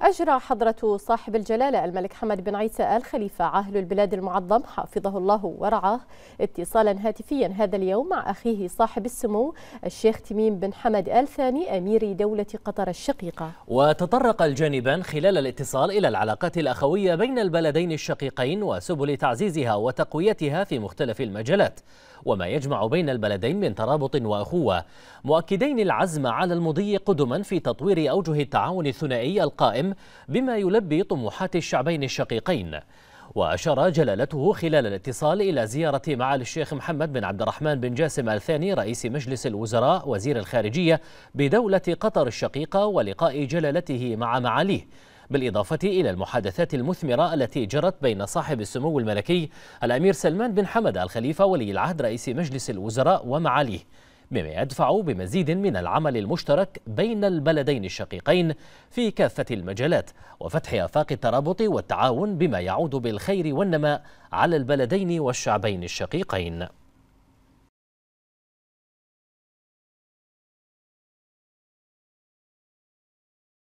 أجرى حضرة صاحب الجلالة الملك حمد بن عيسى آل خليفة عاهل البلاد المعظم حفظه الله ورعاه اتصالا هاتفيا هذا اليوم مع أخيه صاحب السمو الشيخ تميم بن حمد آل ثاني أمير دولة قطر الشقيقة وتطرق الجانبان خلال الاتصال إلى العلاقات الأخوية بين البلدين الشقيقين وسبل تعزيزها وتقويتها في مختلف المجالات وما يجمع بين البلدين من ترابط وأخوة مؤكدين العزم على المضي قدما في تطوير أوجه التعاون الثنائي القائم العالم بما يلبي طموحات الشعبين الشقيقين وأشار جلالته خلال الاتصال إلى زيارة معالي الشيخ محمد بن عبد الرحمن بن جاسم الثاني رئيس مجلس الوزراء وزير الخارجية بدولة قطر الشقيقة ولقاء جلالته مع معاليه بالإضافة إلى المحادثات المثمرة التي جرت بين صاحب السمو الملكي الأمير سلمان بن حمد الخليفة ولي العهد رئيس مجلس الوزراء ومعاليه بما يدفع بمزيد من العمل المشترك بين البلدين الشقيقين في كافة المجالات وفتح آفاق الترابط والتعاون بما يعود بالخير والنماء على البلدين والشعبين الشقيقين